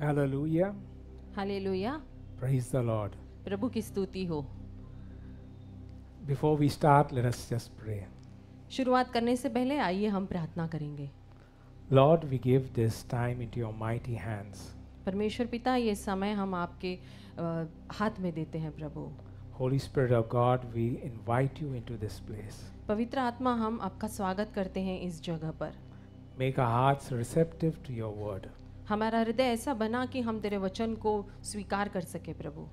Hallelujah hallelujah praise the Lord प्रभु की स्तुति हो before we start let us just pray शुरुआत करने से पहले आइए हम प्रार्थना करेंगे Lord we give this time into your mighty hands परमेश्वर पिता ये समय हम आपके uh, हाथ में देते हैं प्रभु Holy Spirit of God, we invite you into this place. पवित्र आत्मा हम आपका स्वागत करते हैं इस जगह पर. Make our hearts receptive to your word. हमारा हृदय ऐसा बना कि हम तेरे वचन को स्वीकार कर सके प्रभु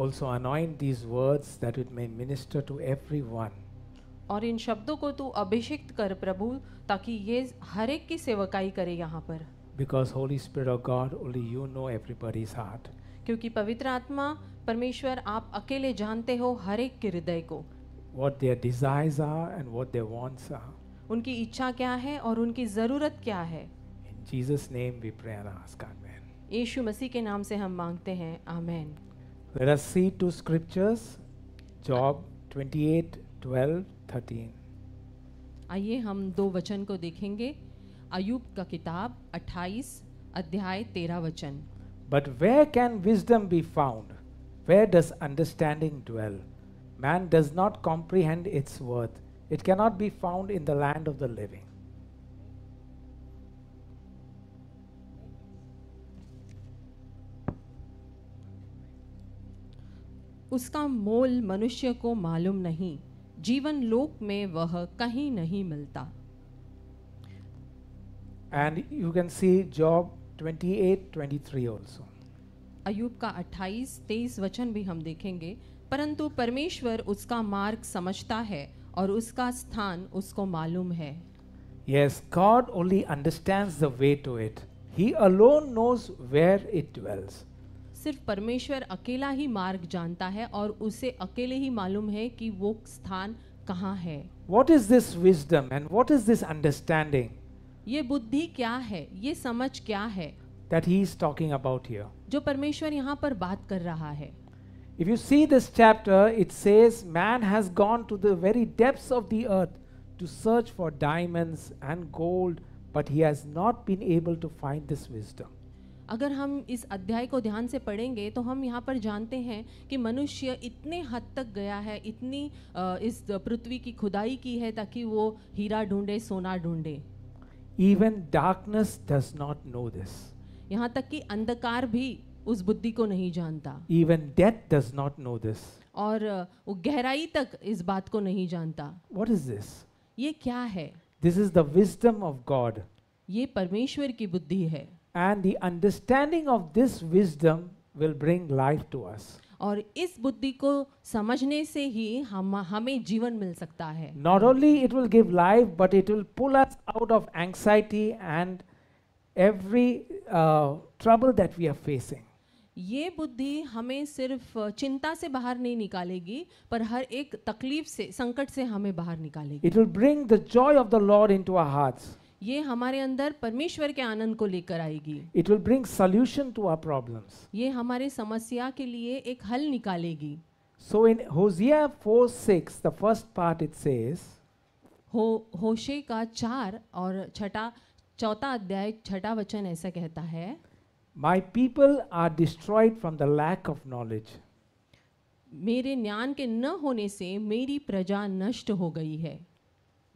also anoint these words that it may minister to everyone और इन शब्दों को तू अभिषिक्त कर प्रभु ताकि ये हर एक की सेवकाई करे यहाँ पर because Holy Spirit you know everybody's heart क्योंकि पवित्र आत्मा परमेश्वर आप अकेले जानते हो हर एक के हृदय को what their desires and what they wants are उनकी इच्छा क्या है और उनकी जरूरत क्या है Jesus name we pray and ask. Amen. यीशु मसीह के नाम से हम मांगते हैं आमेन Let us see two scriptures Job 28 12 13 आइए हम दो वचन को देखेंगे अयुब का किताब 28 अध्याय 13 वचन But where can wisdom be found? Where does understanding dwell? Man does not comprehend its worth. It cannot be found in the land of the living. उसका मोल मनुष्य को मालूम नहीं जीवन लोक में वह कहीं नहीं मिलता and you can see Job 28 23 also Ayub का 28 23 वचन भी हम देखेंगे परंतु परमेश्वर उसका मार्ग समझता है और उसका स्थान उसको मालूम है yes God only understands the way to it he alone knows where it dwells. सिर्फ परमेश्वर अकेला ही मार्ग जानता है और उसे अकेले ही मालूम है कि वो स्थान कहाँ है what is this wisdom and what is this understanding ये बुद्धि क्या है ये समझ क्या है that he is talking about here. जो परमेश्वर यहाँ पर बात कर रहा है If you see this chapter, it says man has gone to the very depths of the earth to search for diamonds and gold, but he has not been able to find this wisdom. अगर हम इस अध्याय को ध्यान से पढ़ेंगे तो हम यहाँ पर जानते हैं कि मनुष्य इतने हद तक गया है इतनी इस पृथ्वी की खुदाई की है ताकि वो हीरा ढूंढे सोना ढूंढे even darkness does not know this यहाँ तक कि अंधकार भी उस बुद्धि को नहीं जानता even death does not know this और वो गहराई तक इस बात को नहीं जानता वॉट इज दिस ये क्या है this is the wisdom of God ये परमेश्वर की बुद्धि है and the understanding of this wisdom will bring life to us. और इस बुद्धि को समझने से ही हम हमें जीवन मिल सकता है Not only it will give life, but it will pull us out of anxiety and every uh, trouble that we are facing. ये बुद्धि हमें सिर्फ चिंता से बाहर नहीं निकालेगी पर हर एक तकलीफ से संकट से हमें बाहर निकालेगी It will bring the joy of the Lord into our hearts. ये हमारे अंदर परमेश्वर के आनंद को लेकर आएगी it will bring solution to our problem ये हमारे समस्या के लिए एक हल निकालेगी so in Hosea four six the first part it says Hoshe का चार और छठा चौथा अध्याय छठा वचन ऐसा कहता है my people are destroyed from the lack of knowledge मेरे ज्ञान के न होने से मेरी प्रजा नष्ट हो गई है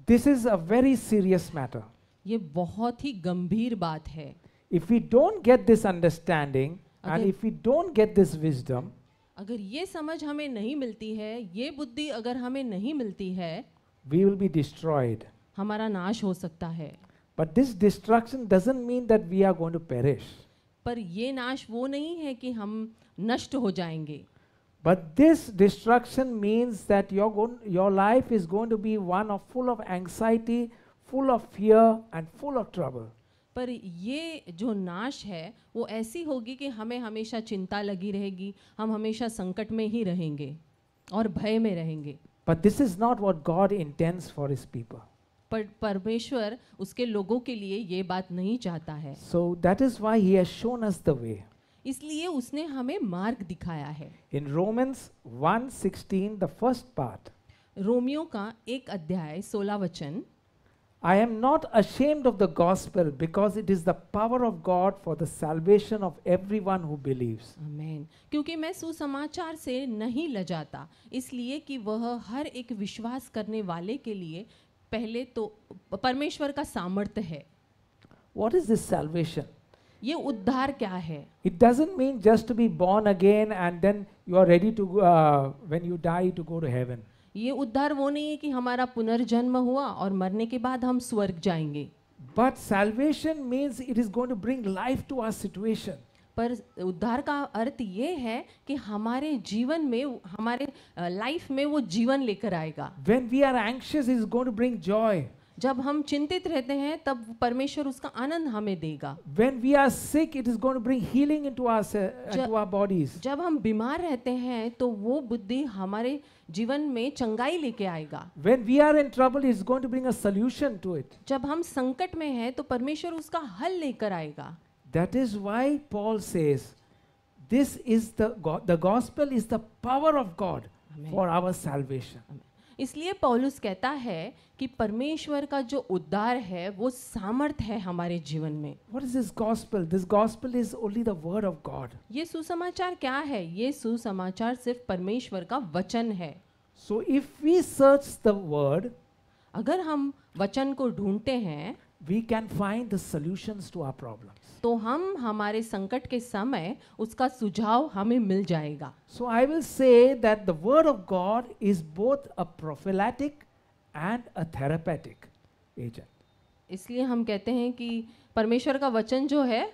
this is a very serious matter ये बहुत ही गंभीर बात है if you don't get this understanding and if you don't get this wisdom अगर ये समझ हमें नहीं मिलती है ये बुद्धि अगर हमें नहीं मिलती है वी विल बी डिस्ट्रॉयड हमारा नाश हो सकता है but this destruction doesn't mean that we are going to perish पर ये नाश वो नहीं है कि हम नष्ट हो जाएंगे But this destruction means that your, your life is going to be one of full of anxiety full of fear and full of trouble पर ये जो नाश है वो ऐसी होगी कि हमें हमेशा चिंता लगी रहेगी हम हमेशा संकट में ही रहेंगे और भय में रहेंगे but this is not what God intends for his people पर परमेश्वर उसके लोगों के लिए ये बात नहीं चाहता है so that is why he shown the way इसलिए उसने हमें मार्ग दिखाया है in Romans 1:16 the first part रोमियो का एक अध्याय 16 वचन I am not ashamed of the gospel because it is the power of God for the salvation of everyone who believes. Amen. क्योंकि मैं सुसमाचार से नहीं लजाता इसलिए कि वह हर एक विश्वास करने वाले के लिए पहले तो परमेश्वर का सामर्थ्य है What is this salvation? ये उद्धार क्या है It doesn't mean just to be born again and then you are ready to uh, when you die to go to heaven. ये उद्धार वो नहीं है कि हमारा पुनर्जन्म हुआ और मरने के बाद हम स्वर्ग जाएंगे but salvation means it is going to bring life to our situation पर उद्धार का अर्थ ये है कि हमारे जीवन में हमारे लाइफ में वो जीवन लेकर आएगा when we are anxious is going to bring joy जब हम चिंतित रहते हैं तब परमेश्वर उसका आनंद हमें देगा When we are sick, it is going to bring healing into our into our bodies. जब हम बीमार रहते हैं तो वो बुद्धि हमारे जीवन में चंगाई लेके आएगा When we are in trouble, it is going to bring a solution to it. जब हम संकट में हैं तो परमेश्वर उसका हल लेकर आएगा That is why Paul says, this is the the gospel is the power of God Amen. for our salvation. Amen. इसलिए पौलुस कहता है कि परमेश्वर का जो उद्धार है वो सामर्थ है हमारे जीवन में What is this gospel? This gospel is only the word of God. ये सुसमाचार क्या है ये सुसमाचार सिर्फ परमेश्वर का वचन है So if we search the word, अगर हम वचन को ढूंढते हैं we can find the solutions to our problems. to hum hamare sankat ke samay uska sujhav hame mil jayega So I will say that the word of God is both a prophylactic and a therapeutic agent. isliye hum kehte hain ki parmeshwar ka vachan jo hai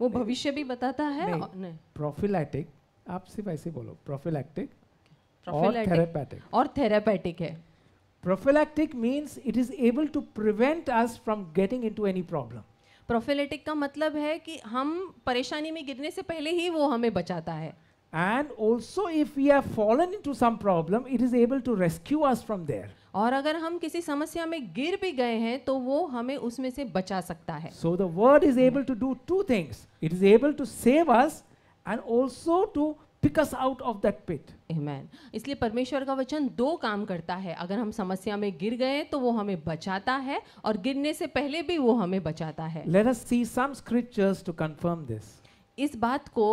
वो भविष्य भी बताता है नहीं प्रोफिलैटिक आप सिर्फ ऐसे बोलो प्रोफिलैक्टिक और थेरेपैटिक और थेरेपैटिक है prophylactic means it is able to prevent us from getting into any problem प्रोफिलेटिक का मतलब है कि हम परेशानी में गिरने से पहले ही वो हमें बचाता है and also if we have fallen into some problem it is able to rescue us from there और अगर हम किसी समस्या में गिर भी गए हैं तो वो हमें उसमें से बचा सकता है so the word is able to do two things it is able to save us and also to pick us out of that pit amen इसलिए परमेश्वर का वचन दो काम करता है अगर हम समस्या में गिर गए तो वो हमें बचाता है और गिरने से पहले भी वो हमें बचाता है let us see some scriptures to confirm this इस बात को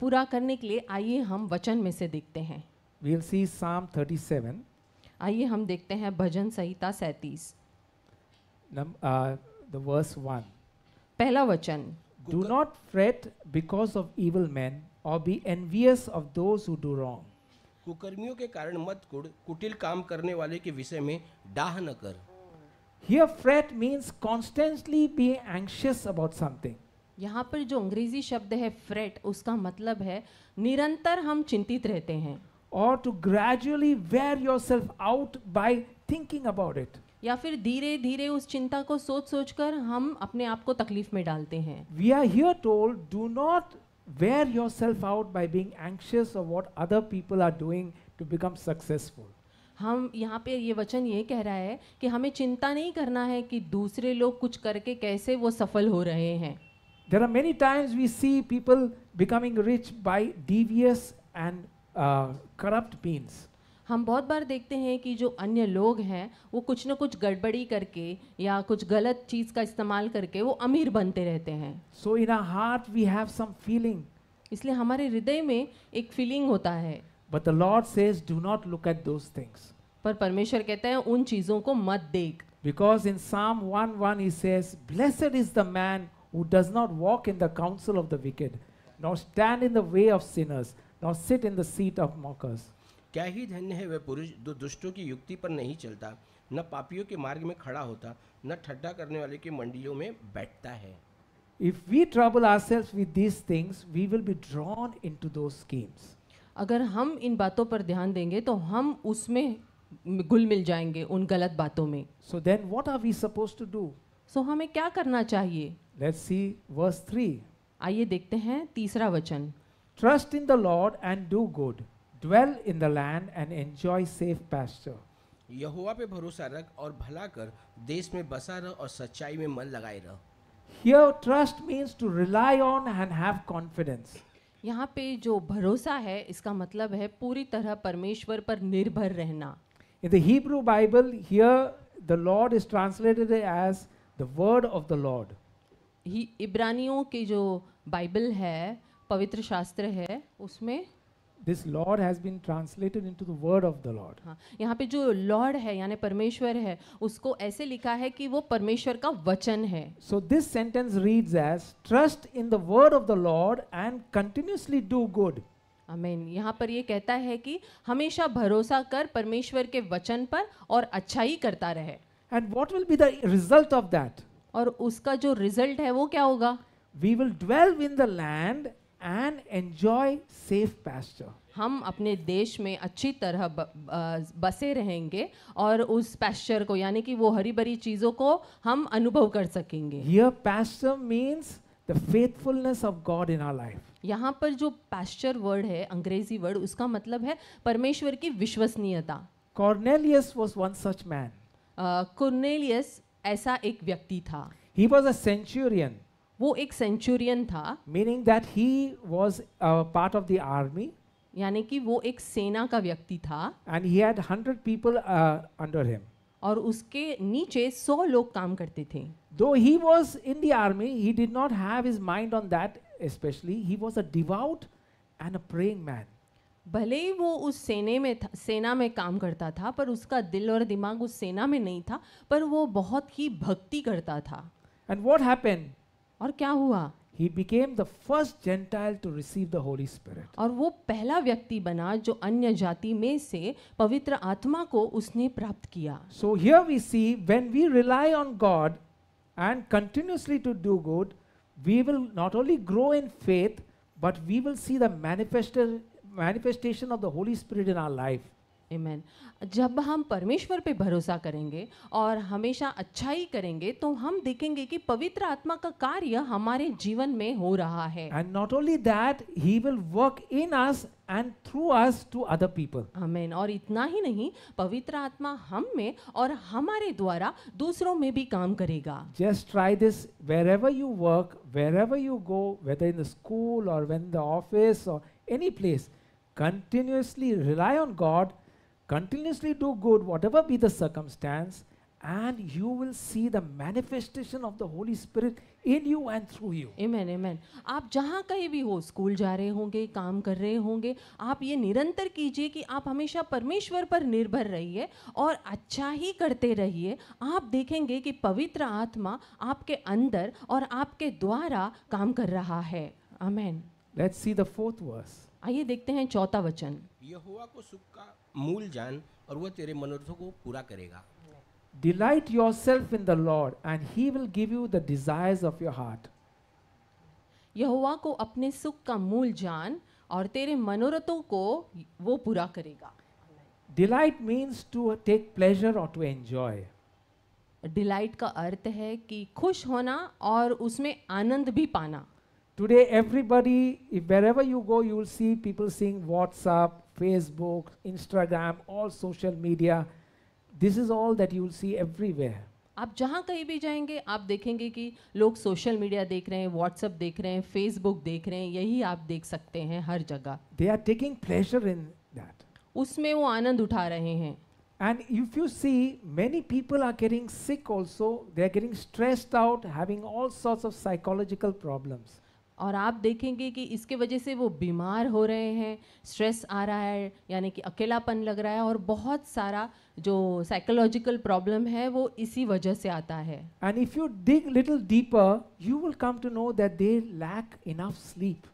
पूरा करने के लिए आइए हम वचन में से देखते हैं we will see psalm 37 आइए हम देखते हैं भजन संहिता 37 num uh, the verse 1 पहला वचन do not fret because of evil men और be envious of those who do wrong. कुकर्मियों के कारण मत कुड़ कुटिल काम करने वाले के विषय में डाह न कर Here fret means constantly be anxious about something. यहाँ पर जो अंग्रेजी शब्द है फ्रेट उसका मतलब है निरंतर हम चिंतित रहते हैं और to gradually wear yourself out by thinking about it या फिर धीरे धीरे उस चिंता को सोच सोच कर हम अपने आप को तकलीफ में डालते हैं we are here told do not wear yourself out by being anxious of what other people are doing to become successful हम यहाँ पे ये वचन ये कह रहा है कि हमें चिंता नहीं करना है कि दूसरे लोग कुछ करके कैसे वो सफल हो रहे हैं there are many times we see people becoming rich by devious and corrupt means हम बहुत बार देखते हैं कि जो अन्य लोग हैं वो कुछ ना कुछ गड़बड़ी करके या कुछ गलत चीज़ का इस्तेमाल करके वो अमीर बनते रहते हैं so in our heart we have some feeling इसलिए हमारे हृदय में एक फीलिंग होता है but the Lord says do not look at those things पर परमेश्वर कहते हैं उन चीज़ों को मत देख because in Psalm one he says, Blessed is the man who does not walk in the counsel of the wicked, nor stand in the of of sinners, nor sit in the seat क्या ही धन्य है वह पुरुष जो दुष्टों की युक्ति पर नहीं चलता न पापियों के मार्ग में खड़ा होता न ठट्टा करने वाले की मंडियों में बैठता है if we trouble ourselves with these things we will be drawn into those schemes अगर हम इन बातों पर ध्यान देंगे तो हम उसमें गुल मिल जाएंगे उन गलत बातों में so then what are we suppose to do सो हमें क्या करना चाहिए लेट्स सी वर्स थ्री आइए देखते हैं तीसरा वचन trust in the Lord and do good dwell in the land and enjoy safe pasture. यहोवा पे भरोसा रख और भला कर देश में बसा रह और सच्चाई में मन लगाए रह Here trust means to rely on and have confidence. यहाँ पे जो भरोसा है इसका मतलब है पूरी तरह परमेश्वर पर निर्भर रहना In the Hebrew Bible, here the Lord is translated as the word of the Lord. ही इब्रानियों के जो बाइबल है पवित्र शास्त्र है उसमें this Lord has been translated into the word of the Lord हाँ पे जो लॉर्ड है यानी परमेश्वर है उसको ऐसे लिखा है कि वो परमेश्वर का वचन है so this sentence reads as trust in the word of the Lord and continuously do good आमीन यहाँ पर ये कहता है कि हमेशा भरोसा कर परमेश्वर के वचन पर और अच्छाई करता रहे and what will be the result of that और उसका जो रिजल्ट है वो क्या होगा we will dwell in the land and enjoy safe pasture. हम अपने देश में अच्छी तरह बसे रहेंगे और उस पैस्चर को यानी कि वो हरी भरी चीजों को हम अनुभव कर सकेंगे Here pasture means the faithfulness of God in our life. यहाँ पर जो पैस्चर वर्ड है अंग्रेजी वर्ड उसका मतलब है परमेश्वर की विश्वसनीयता Cornelius was one such man. Uh, Cornelius ऐसा एक व्यक्ति था He was a centurion. वो एक सेंचुरियन था meaning that he was part of the army यानी कि वो एक सेना का व्यक्ति था and he had hundred people under him और उसके नीचे सौ लोग काम करते थे though he was in the army he did not have his mind on that specially he was a devout and a praying man भले ही वो उस सेने में था सेना में काम करता था पर उसका दिल और दिमाग उस सेना में नहीं था पर वो बहुत ही भक्ति करता था एंड वॉट हैपेंड और क्या हुआ He became the first Gentile to receive the Holy Spirit. और वो पहला व्यक्ति बना जो अन्य जाति में से पवित्र आत्मा को उसने प्राप्त किया So here we see when we rely on God and continuously to do good, we will not only grow in faith, but we will see the manifestation of the Holy Spirit in our life. इमेन जब हम परमेश्वर पे भरोसा करेंगे और हमेशा अच्छा ही करेंगे तो हम देखेंगे कि पवित्र आत्मा का कार्य हमारे जीवन में हो रहा है and not only that he will work in us and through us to other people amen और इतना ही नहीं पवित्र आत्मा हम में और हमारे द्वारा दूसरों में भी काम करेगा just try this wherever you work wherever you go whether in the school or when the office or any place continuously rely on God continuously do good, whatever be the circumstance, and you will see the manifestation of the Holy Spirit in you and through you. Amen, amen. आप जहाँ कहीं भी हो school जा रहे होंगे काम कर रहे होंगे आप ये निरंतर कीजिए कि आप हमेशा परमेश्वर पर निर्भर रहिए और अच्छा ही करते रहिए आप देखेंगे कि पवित्र आत्मा आपके अंदर और आपके द्वारा काम कर रहा है आमेन Let's see the fourth verse. आइए देखते हैं चौथा वचन यहोवा को सुख का मूल जान और वह तेरे मनोरथों को पूरा करेगा Delight yourself in the Lord and he will give you the desires of your heart. यहोवा को अपने सुख का मूल जान और तेरे मनोरथों को वो पूरा करेगा delight means to take pleasure और टू एंजॉय डिलाइट का अर्थ है कि खुश होना और उसमें आनंद भी पाना Today, everybody, if wherever you go, you will see people seeing WhatsApp, Facebook, Instagram, all social media. This is all that you will see everywhere. आप जहाँ कहीं भी जाएंगे आप देखेंगे कि लोग सोशल मीडिया देख रहे हैं व्हाट्सएप देख रहे हैं फेसबुक देख रहे हैं यही आप देख सकते हैं हर जगह they are taking pleasure in that उसमें वो आनंद उठा रहे हैं and if you see many people are getting sick also they are getting stressed out having all sorts of psychological problems और आप देखेंगे कि इसके वजह से वो बीमार हो रहे हैं स्ट्रेस आ रहा है यानी कि अकेलापन लग रहा है और बहुत सारा जो साइकोलॉजिकल प्रॉब्लम है वो इसी वजह से आता है and if you dig little deeper you will come to know that they lack enough sleep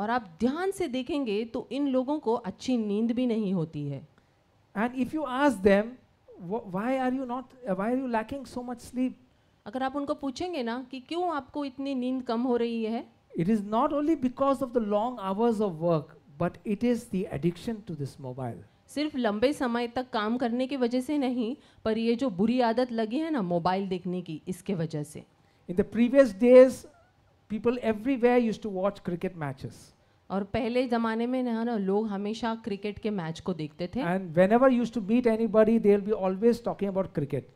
और आप ध्यान से देखेंगे तो इन लोगों को अच्छी नींद भी नहीं होती है and if you ask them why are you not why are you lacking so much sleep अगर आप उनको पूछेंगे ना कि क्यों आपको इतनी नींद कम हो रही है It is not only because of the long hours of work, but it is the addiction to this mobile. सिर्फ लंबे समय तक काम करने की वजह से नहीं पर ये जो बुरी आदत लगी है ना मोबाइल देखने की इसके वजह से in the previous days people everywhere use to watch cricket matches और पहले जमाने में ना ना लोग हमेशा क्रिकेट के मैच को देखते थे and whenever used to meet anybody they will be always talking about cricket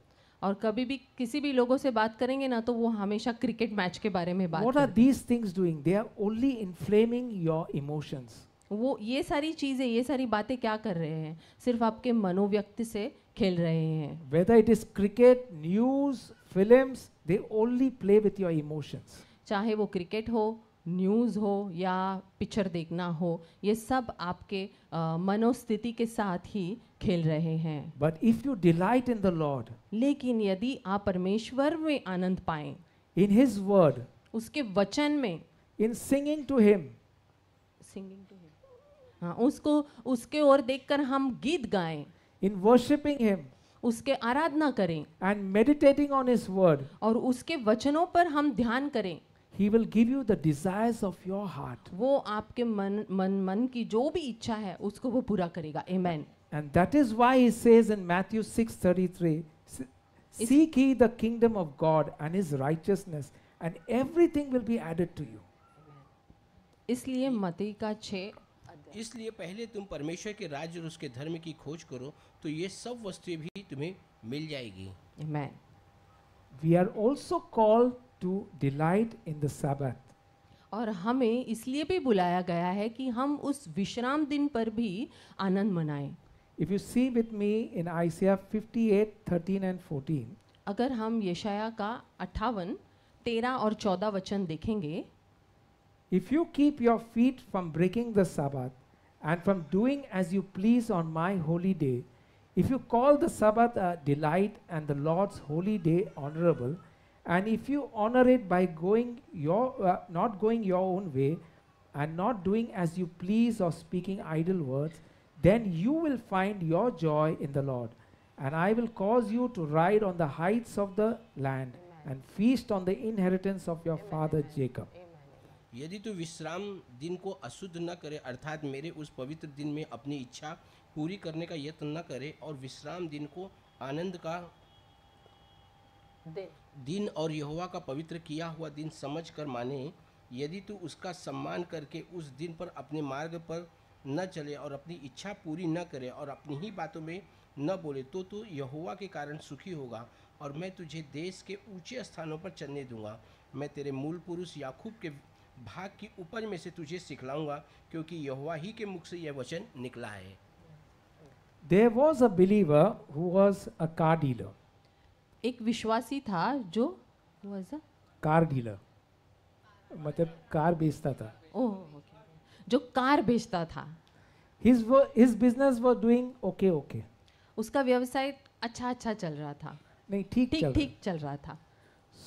और कभी भी किसी भी लोगों से बात करेंगे ना तो वो हमेशा क्रिकेट मैच के बारे में बात आर वो ये सारी चीजें ये सारी बातें क्या कर रहे हैं सिर्फ आपके मनोव्यक्ति से खेल रहे हैं whether it is cricket news film they only play with your emotions चाहे वो क्रिकेट हो न्यूज़ हो या पिक्चर देखना हो ये सब आपके मनोस्थिति के साथ ही खेल रहे हैं but if you delight in the Lord लेकिन यदि आप परमेश्वर में आनंद पाए इन हिज वर्ड उसके वचन में in singing to him singing to him हाँ उसको उसके ओर देखकर हम गीत गाएं इन वर्शिपिंग हिम उसके आराधना करें and meditating on his word और उसके वचनों पर हम ध्यान करें He will give you the desires of your heart. वो आपके मन मन मन की जो भी इच्छा है उसको वो पूरा करेगा Amen. And that is why he says in Matthew 6:33, seek ye the kingdom of God and his righteousness and everything will be added to you. इसलिए मती का छः इसलिए पहले तुम परमेश्वर के राज्य और उसके धर्म की खोज करो तो ये सब वस्तुएं भी तुम्हें मिल जाएगी Amen. We are also called to delight in the sabbath और हमें इसलिए भी बुलाया गया है कि हम उस विश्राम दिन पर भी आनंद मनाएं। If you see with me in ICF 58, 13 and 14। अगर हम यशाया का अट्ठावन तेरह और चौदह वचन देखेंगे if you keep your feet from breaking the sabbath and from doing as you please on my holy day if you call the sabbath delight and the Lord's holy day honourable and if you honor it by going your uh, not going your own way and not doing as you please or speaking idle words then you will find your joy in the lord and i will cause you to ride on the heights of the land Amen. and feast on the inheritance of your Amen. father jacob यदि तू विश्राम दिन को अशुद्ध न करे अर्थात मेरे उस पवित्र दिन में अपनी इच्छा पूरी करने का यत्न न करे और विश्राम दिन को आनंद का दे दिन और यहोवा का पवित्र किया हुआ दिन समझ कर माने यदि तू उसका सम्मान करके उस दिन पर अपने मार्ग पर न चले और अपनी इच्छा पूरी न करे और अपनी ही बातों में न बोले तो तू यहोवा के कारण सुखी होगा और मैं तुझे देश के ऊंचे स्थानों पर चलने दूंगा मैं तेरे मूल पुरुष याकूब के भाग की उपज में से तुझे सिखलाऊंगा क्योंकि यहोवा ही के मुख से यह वचन निकला है there was a believer who was a car dealer एक विश्वासी था जो कार डीलर मतलब कार बेचता था ओह oh, ओके जो कार बेचता था his his business was doing okay okay उसका व्यवसाय अच्छा अच्छा चल रहा था नहीं ठीक ठीक ठीक चल रहा था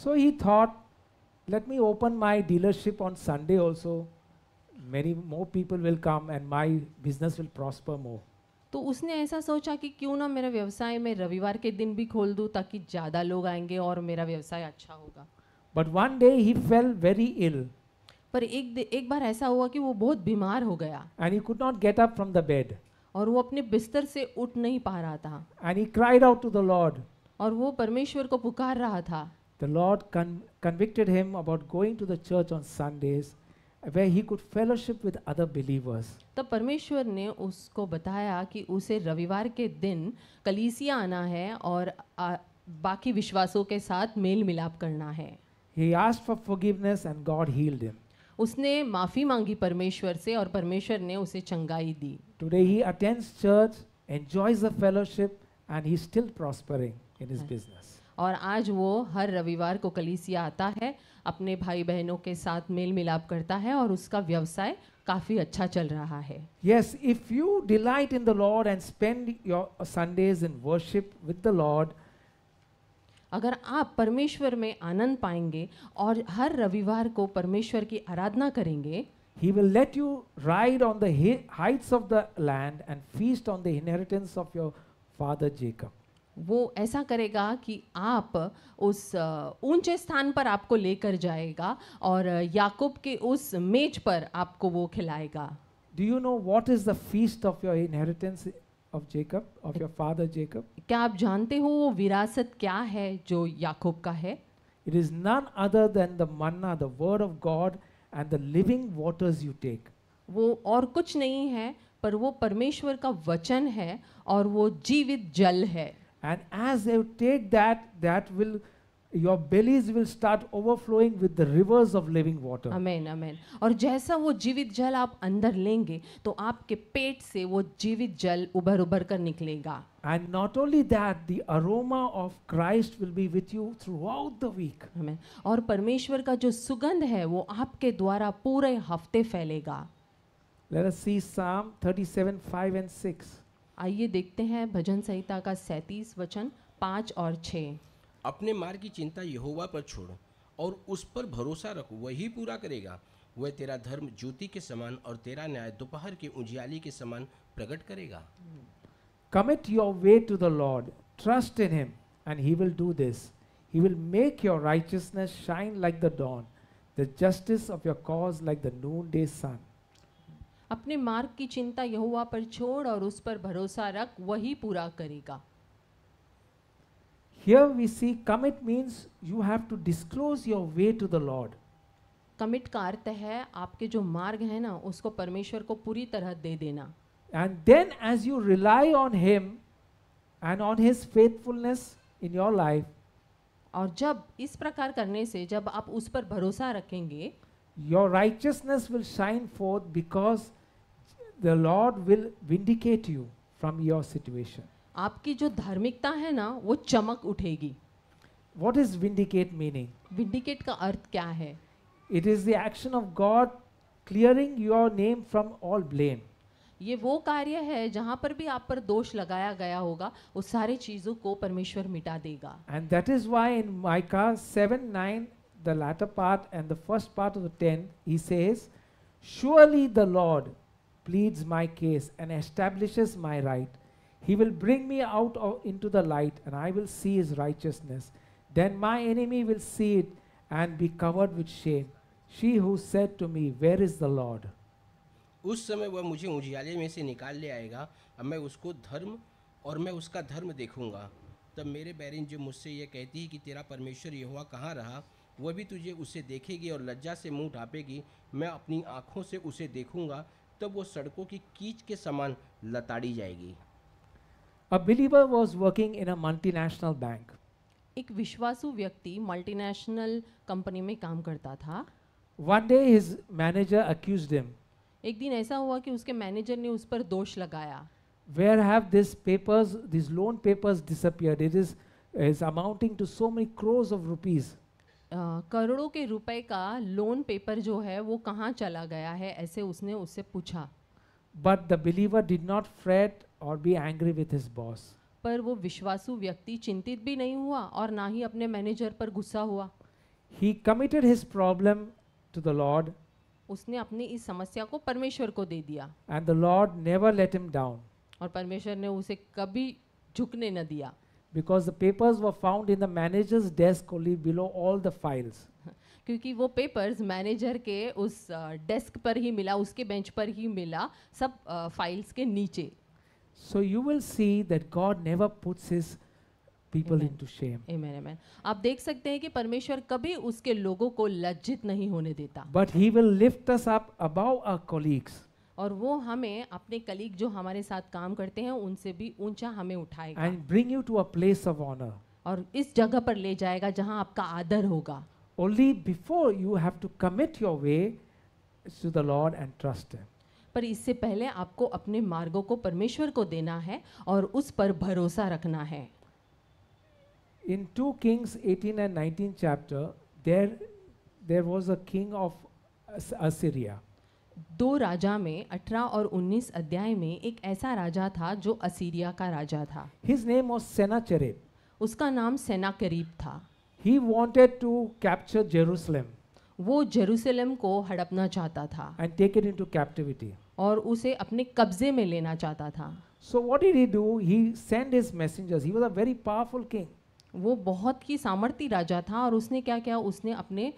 so he thought let me open my dealership on Sunday also. Many more people will come and my business will prosper more तो उसने ऐसा सोचा कि क्यों ना मेरा व्यवसाय मैं रविवार के दिन भी खोल दूँ ताकि ज़्यादा लोग आएंगे और मेरा व्यवसाय अच्छा होगा but one day he fell very ill पर एक एक बार ऐसा हुआ कि वो बहुत बीमार हो गया and he could not get up from the bed और वो अपने बिस्तर से उठ नहीं पा रहा था and he cried out to the Lord और वो परमेश्वर को पुकार रहा था the Lord convicted him about going to the church on Sundays where he could fellowship with other believers. तब parmeshwar ne usko bataya ki use ravivar ke din kalisiya आना hai aur baki vishwaso ke sath mel milap karna hai He asked for forgiveness and God healed him. usne maafi mangi parmeshwar se aur parmeshwar ne use changai di Today he attends church, enjoys the fellowship and he's still prospering in his business. और आज वो हर रविवार को कलीसिया आता है अपने भाई बहनों के साथ मेल मिलाप करता है और उसका व्यवसाय काफी अच्छा चल रहा है yes if you delight in the Lord and spend your Sundays in worship with the Lord अगर आप परमेश्वर में आनंद पाएंगे और हर रविवार को परमेश्वर की आराधना करेंगे He will let you ride on the heights of the land and feast on the inheritance of your father Jacob. वो ऐसा करेगा कि आप उस ऊंचे स्थान पर आपको लेकर जाएगा और याकूब के उस मेज पर आपको वो खिलाएगा do you know what is the feast of your inheritance of Jacob of your father Jacob क्या आप जानते हो वो विरासत क्या है जो याकूब का है it is none other than the manna the word of God and the living waters you take वो और कुछ नहीं है पर वो परमेश्वर का वचन है और वो जीवित जल है And as you take that, that will your bellies will start overflowing with the rivers of living water. Amen, amen. aur jaisa wo jeevit jal aap andar lenge to aapke pet se wo jeevit jal ubhar ubhar kar niklega And not only that, the aroma of Christ will be with you throughout the week. Amen. aur parmeshwar ka jo sugandh hai wo aapke dwara pure hafte phailega Let us see Psalm 37, 5 and 6. आइए देखते हैं भजन संहिता का सैंतीस वचन पाँच और छः अपने मार्ग की चिंता यहोवा पर छोड़ और उस पर भरोसा रखो वही पूरा करेगा वह तेरा धर्म ज्योति के समान और तेरा न्याय दोपहर के उजियाली के समान प्रकट करेगा commit your way to the Lord trust in him and he will do this he will make your righteousness shine like the dawn the justice of your cause like the noon day sun अपने मार्ग की चिंता यहुआ पर छोड़ और उस पर भरोसा रख वही पूरा करेगा Here we see commit means you have to disclose your way to the Lord. Commit का अर्थ है आपके जो मार्ग है ना उसको परमेश्वर को पूरी तरह दे देना and then as you rely on Him and on His faithfulness in your life और जब इस प्रकार करने से जब आप उस पर भरोसा रखेंगे your righteousness will shine forth because the Lord will vindicate you from your situation. aapki jo dharmikta hai na wo chamak uthegi What is vindicate meaning? Vindicate ka arth kya hai It is the action of God clearing your name from all blame. ये वो कार्य है जहाँ पर भी आप पर दोष लगाया गया होगा उस सारी चीजों को परमेश्वर मिटा देगा and that is why in Micah 7 9 the latter part and the first part of the 10 he says surely the lord pleads my case and establishes my right. He will bring me out of, into the light, and I will see his righteousness. Then my enemy will see it and be covered with shame. She who said to me, Where is the Lord? उस समय वह मुझे उजियाले में से निकाल ले आएगा अब मैं उसको धर्म और मैं उसका धर्म देखूंगा तब मेरे बैरिन जो मुझसे यह कहती है कि तेरा परमेश्वर यहोवा कहाँ रहा वह भी तुझे उसे देखेगी और लज्जा से मुंह ढापेगी मैं अपनी आँखों से उसे देखूंगा तब वो सड़कों की कीच के समान लताड़ी जाएगी a believer was working in a multinational bank एक विश्वासु व्यक्ति मल्टीनेशनल कंपनी में काम करता था one day is manager accuse him एक दिन ऐसा हुआ कि उसके मैनेजर ने उस पर दोष लगाया where have this papers this loan papers disappeared it is is amounting to so many crores of rupees करोड़ों के रुपए का लोन पेपर जो है वो कहाँ चला गया है ऐसे उसने उससे पूछा but the believer did not fret or be angry with his boss पर वो विश्वासु व्यक्ति चिंतित भी नहीं हुआ और ना ही अपने मैनेजर पर गुस्सा हुआ he committed his problem to the Lord उसने अपनी इस समस्या को परमेश्वर को दे दिया and the Lord never let him down और परमेश्वर ने उसे कभी झुकने न दिया because the papers were found in the manager's desk only below all the files. क्योंकि वो पेपर्स मैनेजर के उस डेस्क पर ही मिला उसके बेंच पर ही मिला सब फाइल्स के नीचे so you will see that God never puts his people into shame amen amen आप देख सकते हैं कि परमेश्वर कभी उसके लोगों को लज्जित नहीं होने देता but he will lift us up above our colleagues और वो हमें अपने कलीग जो हमारे साथ काम करते हैं उनसे भी ऊंचा हमें उठाएगा and bring you to a place of honour और इस जगह पर ले जाएगा जहां आपका आदर होगा only before you have to commit your way to the Lord and trust him पर इससे पहले आपको अपने मार्गों को परमेश्वर को देना है और उस पर भरोसा रखना है in 2 Kings 18 and 19 chapter there there was a king of Assyria दो राजा में 18 और 19 अध्याय में एक ऐसा राजा था जो असीरिया का राजा था His name was Sennacherib. उसका नाम सेना करीब था He wanted to capture Jerusalem वो जेरूसलम को हड़पना चाहता था and take it into captivity. और उसे अपने कब्जे में लेना चाहता था So what did he do? He sent his messengers. He was a very powerful king. वो बहुत ही सामर्थ्य राजा था और उसने क्या किया उसने अपने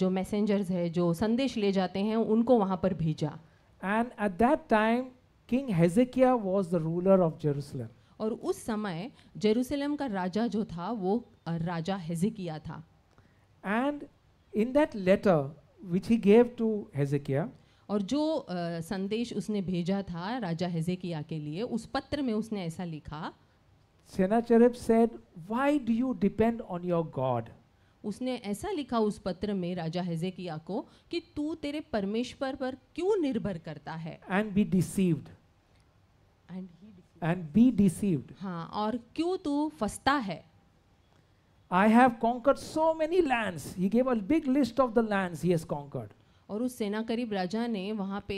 जो मैसेंजर्स है जो संदेश ले जाते हैं उनको वहाँ पर भेजा and at that time king Hezekiah was the ruler of Jerusalem और उस समय जेरूसलम का राजा जो था वो राजा हेजेकिया था and in that letter which he gave to Hezekiah और जो uh, संदेश उसने भेजा था राजा हेजेकिया के लिए उस पत्र में उसने ऐसा लिखा Sennacherib said why do you depend on your God उसने ऐसा लिखा उस पत्र में राजा हेजेकिया को कि तू तेरे परमेश्वर पर क्यों निर्भर करता है and be deceived and be deceived हाँ और क्यों तू फंसता है I have conquered so many lands. He gave a big list और उस सेना करीब राजा ने वहां पे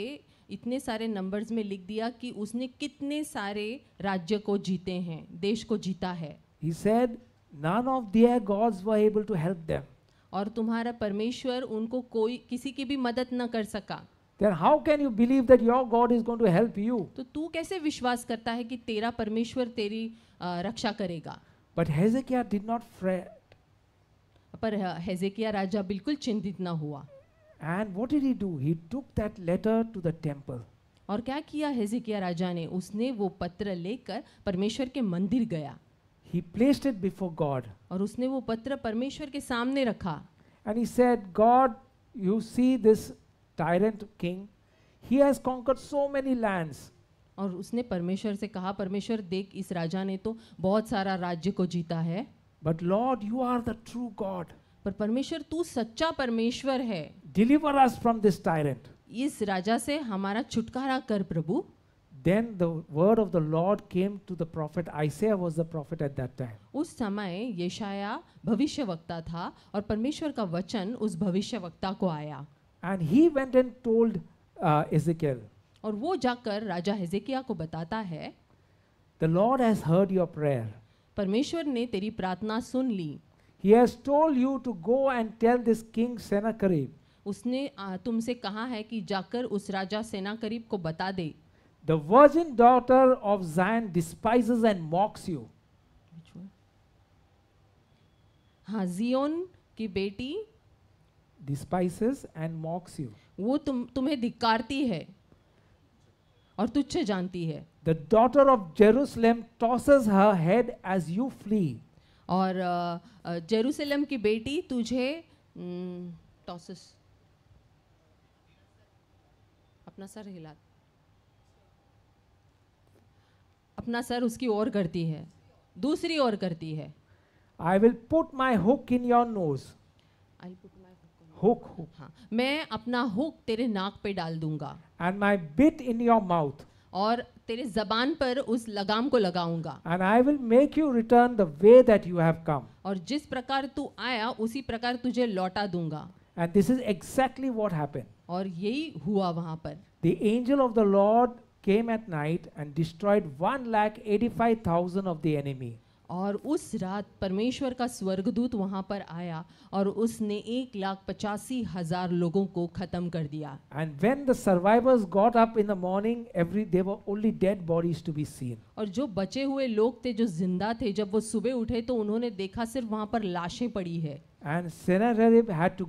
इतने सारे नंबर्स में लिख दिया कि उसने कितने सारे राज्य को जीते हैं देश को जीता है he said none of their gods were able to help them और तुम्हारा परमेश्वर उनको कोई किसी की भी मदद न कर सका then how can you believe that your god is going to help you तो तू कैसे विश्वास करता है कि तेरा परमेश्वर तेरी रक्षा करेगा but hezekiah did not fret पर हेजेकिया राजा बिल्कुल चिंतित न हुआ And what did he do? He took that letter to the temple. और क्या किया हेजिकिया राजा ने उसने वो पत्र लेकर परमेश्वर के मंदिर गया He placed it before God. और उसने वो पत्र परमेश्वर के सामने रखा And he said, God, you see this tyrant king, he has conquered so many lands. और उसने परमेश्वर से कहा परमेश्वर देख इस राजा ने तो बहुत सारा राज्य को जीता है But Lord, you are the true God. पर परमेश्वर तू सच्चा परमेश्वर है deliver us from this tyrant इस राजा से हमारा छुटकारा कर प्रभु then the word of the Lord came to the prophet isaiah was the prophet at that time उस समय यशाया भविष्यवक्ता था और परमेश्वर का वचन उस भविष्यवक्ता को आया and he went and told uh, और वो जाकर राजा हेजेकिया को बताता है the Lord has heard your prayer परमेश्वर ने तेरी प्रार्थना सुन ली He has told you to go and tell this king Sennacherib. उसने तुमसे कहा है कि जाकर उस राजा सेनाकरीब को बता दे The virgin daughter of Zion despises and mocks you. हाँ zion की बेटी despises and mocks you. वो तुम तुम्हें धिक्कारती है और तुझे जानती है The daughter of Jerusalem tosses her head as you flee. और जेरूसलम की बेटी तुझे टॉसिस अपना सर हिला अपना सर उसकी ओर करती है दूसरी ओर करती है I will put my hook in your nose I put hook hook हाँ मैं अपना हुक तेरे नाक पे डाल दूंगा and my bit in your mouth और तेरे जबान पर उस लगाम को लगाऊंगा and I will make you return the way that you have come और जिस प्रकार तू आया उसी प्रकार तुझे लौटा दूंगा and this is exactly what happened और यही हुआ वहां पर the angel of the Lord came at night and destroyed 185000 of the enemy और उस रात परमेश्वर का स्वर्गदूत वहां पर आया और उसने एक लाख पचासी हजार लोगों को खत्म कर दिया and when the survivors got up in the morning every they only dead bodies to be seen और जो बचे हुए लोग थे जो जिंदा थे जब वो सुबह उठे तो उन्होंने देखा सिर्फ वहां पर लाशें पड़ी है एंड सेनारिब हैड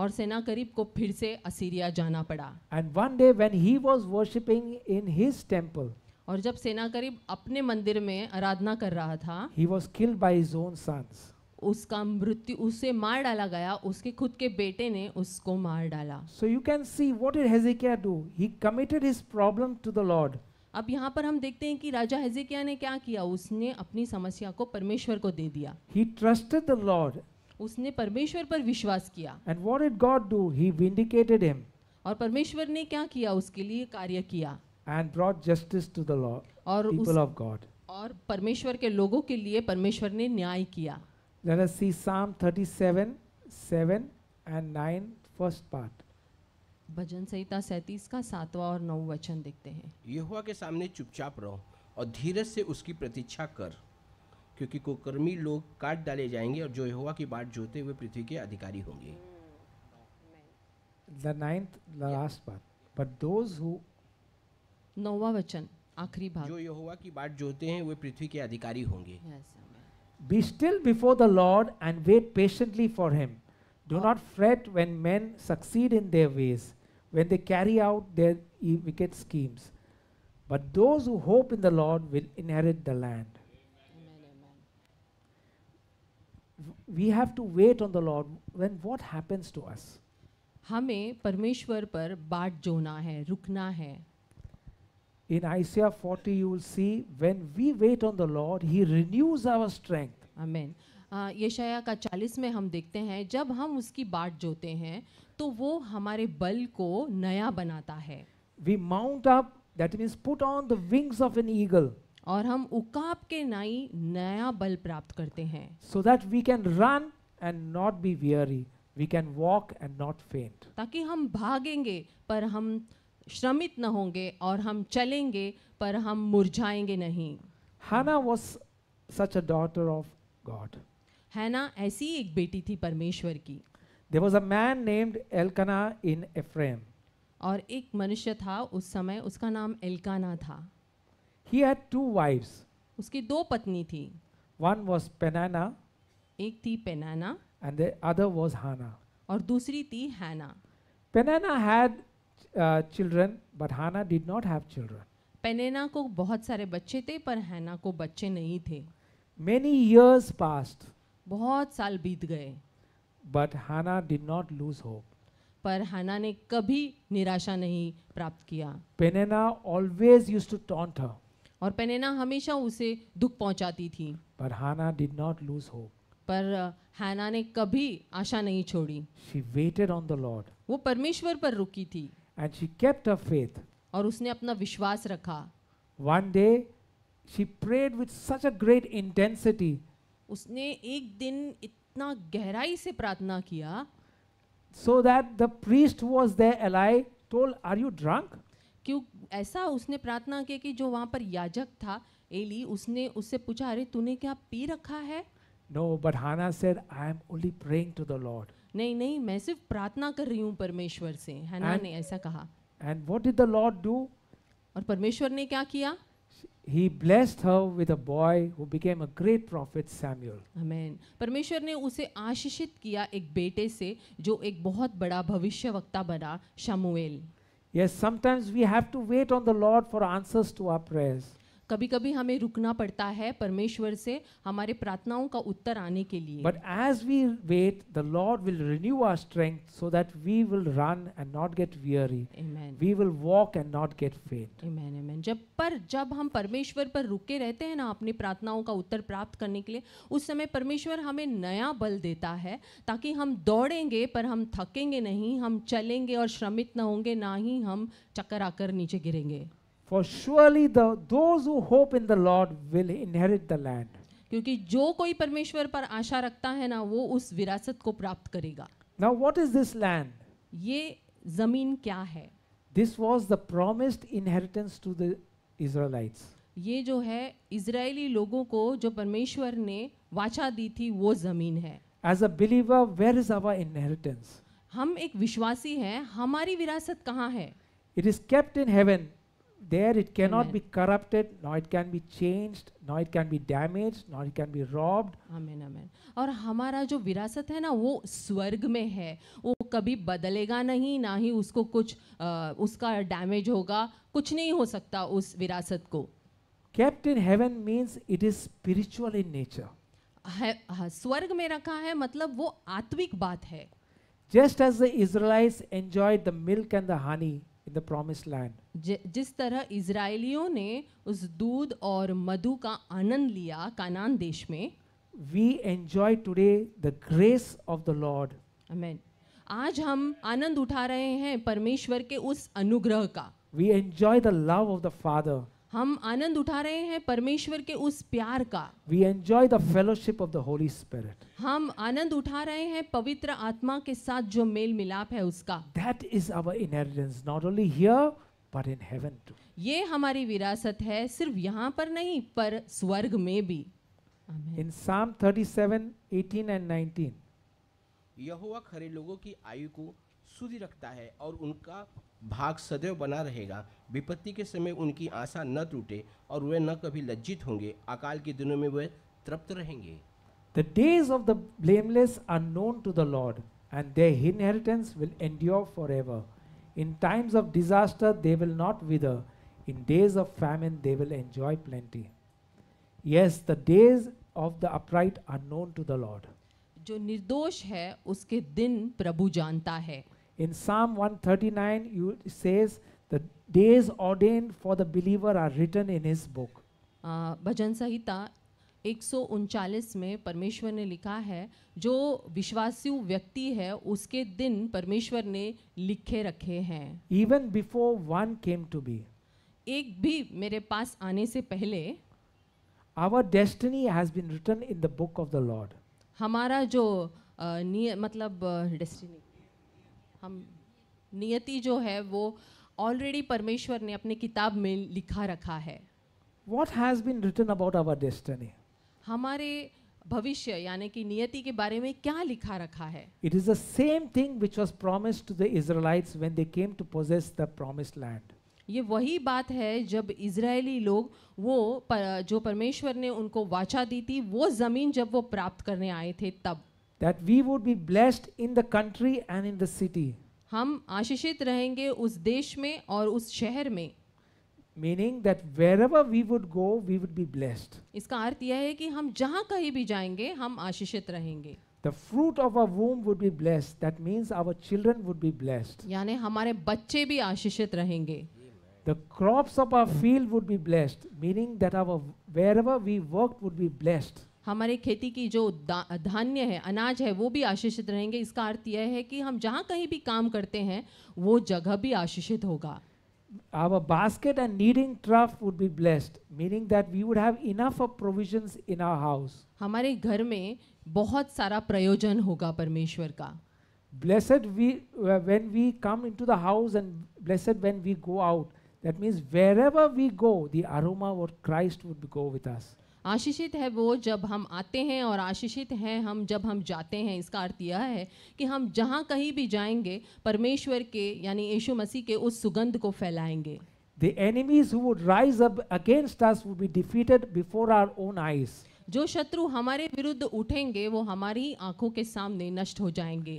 और सेना करीब को फिर से असीरिया जाना पड़ा and one day when he was worshipping in his temple और जब सेना करीब अपने मंदिर में आराधना कर रहा था he was killed by his own sons उसका मृत्यु उसे मार डाला गया उसके खुद के बेटे ने उसको मार डाला so you can see what did hezekiah do he committed his problem to the lord अब यहाँ पर हम देखते हैं कि राजा हेजिकिया ने क्या किया उसने अपनी समस्या को परमेश्वर को दे दिया ही ट्रस्टेड द लॉर्ड उसने परमेश्वर पर विश्वास किया and what did God do he vindicated him और परमेश्वर ने क्या किया उसके लिए कार्य किया and brought justice to the law, और people of God. और परमेश्वर के लोगों के लिए परमेश्वर ने न्याय किया Let us see Psalm 37, 7 and 9, first part. भजन संहिता सैतीस का सातवां और नौ वचन देखते हैं यहोवा के सामने चुपचाप रहो और धीरज से उसकी प्रतीक्षा कर क्योंकि कुकर्मी लोग काट डाले जाएंगे और जो यहोवा की बाट जोते हुए पृथ्वी के अधिकारी होंगे The ninth, the last part. But those who नौवा वचन आखिरी भाग जो यहोवा की बात जोते हैं वे पृथ्वी के अधिकारी होंगे be still before the Lord and wait patiently for him do not fret when men succeed in their ways when they carry out their wicked schemes but those who hope in the Lord will inherit the land we have to wait on the lord when what happens to us हमें परमेश्वर पर बाट जोना है रुकना है in Isaiah 40, you will see when we wait on the Lord, He renews our strength. Amen. यशया uh, का चालीस में हम देखते हैं जब हम उसकी बाट जोते हैं तो वो हमारे बल को नया बनाता है we mount up that means put on the wings of an eagle और हम उकाब के नाई नया बल प्राप्त करते हैं so that we can run and not be weary we can walk and not faint ताकि हम भागेंगे पर हम श्रमित न होंगे और हम चलेंगे पर हम मुरझाएंगे नहीं Hannah was such a daughter of God Hannah ऐसी एक बेटी थी परमेश्वर की there was a man named Elkanah in Ephraim और एक मनुष्य था उस समय उसका नाम एल्काना था ही हैड टू वाइव्स उसकी दो पत्नी थी वन वाज पेनाना एक थी Peninnah and other was Hannah और दूसरी थी Hannah Peninnah had children, but Hannah did not have children. Peninnah को बहुत सारे बच्चे थे पर हैना को बच्चे नहीं थे Many years passed, बहुत साल बीत गए but Hannah did not lose hope. पर हाना ने कभी निराशा नहीं प्राप्त किया Penina always used to taunt her, और पेनेना हमेशा उसे दुख पहुंचाती थी but Hannah did not lose hope. पर हैना ने कभी आशा नहीं छोड़ी She waited on the Lord. वो परमेश्वर पर रुकी थी and she kept her faith और उसने अपना विश्वास रखा one day she prayed with such a great intensity उसने एक दिन इतना गहराई से प्रार्थना किया so that the priest was there alive told are you drunk क्यों ऐसा उसने प्रार्थना की कि जो वहां पर याजक था एली उसने उससे पूछा अरे तूने क्या पी रखा है no but hannah said i am only praying to the lord नहीं नहीं मैं सिर्फ प्रार्थना कर रही हूँ परमेश्वर से हैना ने ऐसा कहा and what did the Lord do और परमेश्वर ने क्या किया He blessed her with a boy who became a great prophet Samuel. Amen. परमेश्वर ने उसे आशीषित किया एक बेटे से जो एक बहुत बड़ा भविष्यवक्ता बना शमूएल. Yes, sometimes we have to wait on the Lord for answers to our prayers. कभी कभी हमें रुकना पड़ता है परमेश्वर से हमारे प्रार्थनाओं का उत्तर आने के लिए but as we wait the Lord will renew our strength so that we will run and not get weary we will walk and not get faint amen amen जब पर जब हम परमेश्वर पर रुके रहते हैं ना अपनी प्रार्थनाओं का उत्तर प्राप्त करने के लिए उस समय परमेश्वर हमें नया बल देता है ताकि हम दौड़ेंगे पर हम थकेंगे नहीं हम चलेंगे और श्रमित ना होंगे ना ही हम चक्कर आकर नीचे गिरेंगे For surely the those who hope in the Lord will inherit the land. क्योंकि जो कोई परमेश्वर पर आशा रखता है ना वो उस विरासत को प्राप्त करेगा Now what is this land? ये जमीन क्या है This was the promised inheritance to the Israelites. ये जो है इजरायली लोगों को जो परमेश्वर ने वाचा दी थी वो जमीन है As a believer, where is our inheritance? हम एक विश्वासी हैं हमारी विरासत कहाँ है It is kept in heaven there it cannot Amen. be corrupted nor it can be changed nor it can be damaged nor it can be robbed amen amen aur hamara jo virasat hai na wo swarg mein hai wo kabhi बदलेगा nahi na hi usko kuch uh, uska damage hoga kuch nahi ho sakta us virasat ko kept in heaven means it is spiritual in nature hai swarg mein rakha hai matlab wo aatvik baat hai just as the israelites enjoyed the milk and the honey in the promised land. जिस तरह इजरायलियों ने उस दूध और मधु का आनंद लिया कानान देश में we enjoy today the grace of the Lord. Amen. aaj hum anand utha rahe hain parmeshwar ke us anugrah ka We enjoy the love of the Father. हम आनंद उठा रहे हैं परमेश्वर के उस प्यार का we enjoy the fellowship of the Holy Spirit हम आनंद उठा रहे हैं पवित्र आत्मा के साथ जो मेल मिलाप है उसका that is our inheritance not only here but in heaven too ये हमारी विरासत है सिर्फ यहाँ पर नहीं पर स्वर्ग में भी इन साम 37 18 एंड 19 यहोवा खरे लोगों की आयु को सूझी रखता है और उनका भाग सदैव बना रहेगा विपत्ति के समय उनकी आशा न टूटे और वे न कभी लज्जित होंगे अकाल के दिनों में वे तृप्त रहेंगे the days of the blameless are known to the Lord and their inheritance will endure forever in times of disaster they will not wither in days of famine they will enjoy plenty yes the days of the upright are known to the Lord जो निर्दोष है उसके दिन प्रभु जानता है In Psalm 139, you, it says, The days ordained for the believer are written in his book. भजन संहिता 139 में परमेश्वर ने लिखा है जो विश्वासु व्यक्ति है उसके दिन परमेश्वर ने लिखे रखे हैं even before one came to be एक भी मेरे पास आने से पहले our destiny has been written in the book of the Lord हमारा जो uh, मतलब डेस्टिनी हम नियति जो है वो ऑलरेडी परमेश्वर ने अपनी किताब में लिखा रखा है what has been written about our destiny हमारे भविष्य यानी कि नियति के बारे में क्या लिखा रखा है it is the same thing which was promise to the Israelites when they came to possess the promise land ये वही बात है जब इजरायली लोग वो पर, जो परमेश्वर ने उनको वाचा दी थी वो ज़मीन जब वो प्राप्त करने आए थे तब that we would be blessed in the country and in the city. हम आशीषित रहेंगे उस देश में और उस शहर में meaning that wherever we would go we would be blessed इसका अर्थ यह है कि हम जहां कहीं भी जाएंगे हम आशीषित रहेंगे the fruit of our womb would be blessed that means our children would be blessed यानी हमारे बच्चे भी आशीषित रहेंगे the crops of our field would be blessed meaning that our wherever we worked would be blessed हमारे खेती की जो धान्य है अनाज है वो भी आशीषित रहेंगे इसका अर्थ यह है कि हम जहाँ कहीं भी काम करते हैं वो जगह भी आशीषित होगा our basket and kneading trough would be blessed meaning that we would have enough of provisions in our house हमारे घर में बहुत सारा प्रयोजन होगा परमेश्वर का blessed we when we come into the house and blessed when we go out that means wherever we go the aroma of Christ would go with us आशीषित है वो जब हम आते हैं और आशीषित हैं हम जब हम जाते हैं इसका अर्थ यह है कि हम जहाँ कहीं भी जाएंगे परमेश्वर के यानी यीशु मसीह के उस सुगंध को फैलाएंगे The enemies who would rise up against us would be defeated before our own eyes. जो शत्रु हमारे विरुद्ध उठेंगे वो हमारी आंखों के सामने नष्ट हो जाएंगे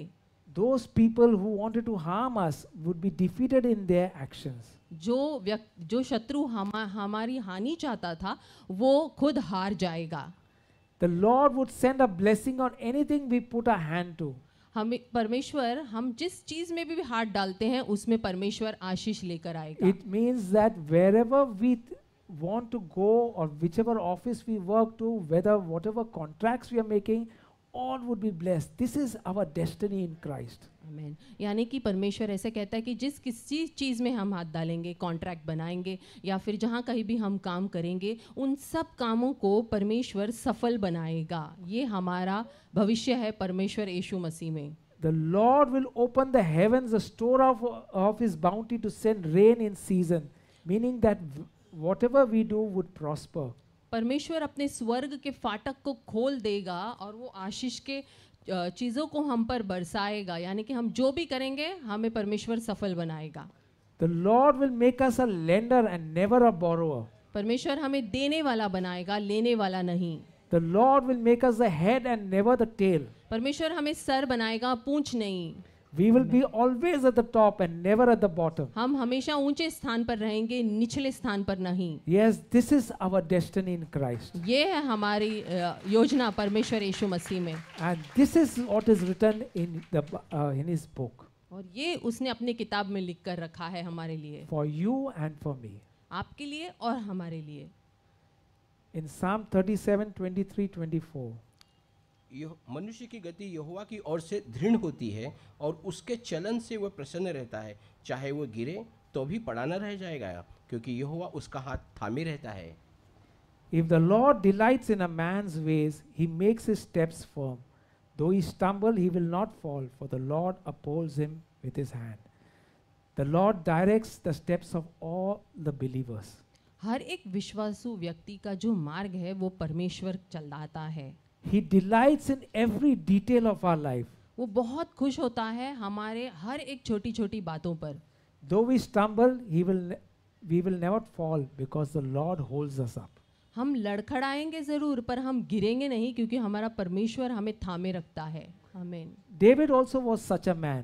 Those people who wanted to harm us would be defeated in their actions. जो जो शत्रु हमा, हमारी हानि चाहता था वो खुद हार जाएगा the Lord would send a blessing on anything we put a hand to हम परमेश्वर हम जिस चीज में भी, भी हाथ डालते हैं उसमें परमेश्वर आशीष लेकर आएगा it means that ever we want to go or ever office we work to whether whatever contracts we are making all would be blessed. This is our destiny in Christ. Amen. यानी कि परमेश्वर ऐसे कहता है कि जिस किसी चीज़ में हम हाथ डालेंगे कॉन्ट्रैक्ट बनाएंगे या फिर जहाँ कहीं भी हम काम करेंगे उन सब कामों को परमेश्वर सफल बनाएगा ये हमारा भविष्य है परमेश्वर यीशु मसीह में The Lord will open the heavens, a store of, of His bounty to send rain in season, meaning that whatever we do would prosper. परमेश्वर अपने स्वर्ग के फाटक को खोल देगा और वो आशीष के चीज़ों को हम पर बरसाएगा यानी कि हम जो भी करेंगे हमें परमेश्वर सफल बनाएगा the Lord will make us a lender and never a borrower परमेश्वर हमें देने वाला बनाएगा लेने वाला नहीं the Lord will make us the head and never the tail परमेश्वर हमें सर बनाएगा पूंछ नहीं We will be always at the top and never at the bottom. hum hamesha unche sthan par rahenge nichle sthan par nahi Yes, this is our destiny in Christ. ye hai hamari yojana parmeshwar yeshu Masih mein And this is what is written in the uh, in his book. aur ye usne apni kitab mein likh kar rakha hai hamare liye For you and for me. aapke liye aur hamare liye In Psalm 37, 23, 24. मनुष्य की गति यहुआ की ओर से दृढ़ होती है और उसके चलन से वह प्रसन्न रहता है चाहे वह गिरे तो भी पड़ा न रह जाएगा क्योंकि यहुआ उसका हाथ थामे रहता है if the Lord delights in a man's ways he makes his steps firm though he stumble he will not fall for the Lord upholds him with his hand the Lord directs the steps of all the believers हर एक विश्वासु व्यक्ति का जो मार्ग है वो परमेश्वर चलाता है He delights in every detail of our life. वो बहुत खुश होता है हमारे हर एक छोटी छोटी बातों पर Though we stumble, he will we will never fall because the Lord holds us up. हम लड़खड़ाएंगे जरूर पर हम गिरेंगे नहीं क्योंकि हमारा परमेश्वर हमें थामे रखता है आमीन David also was such a man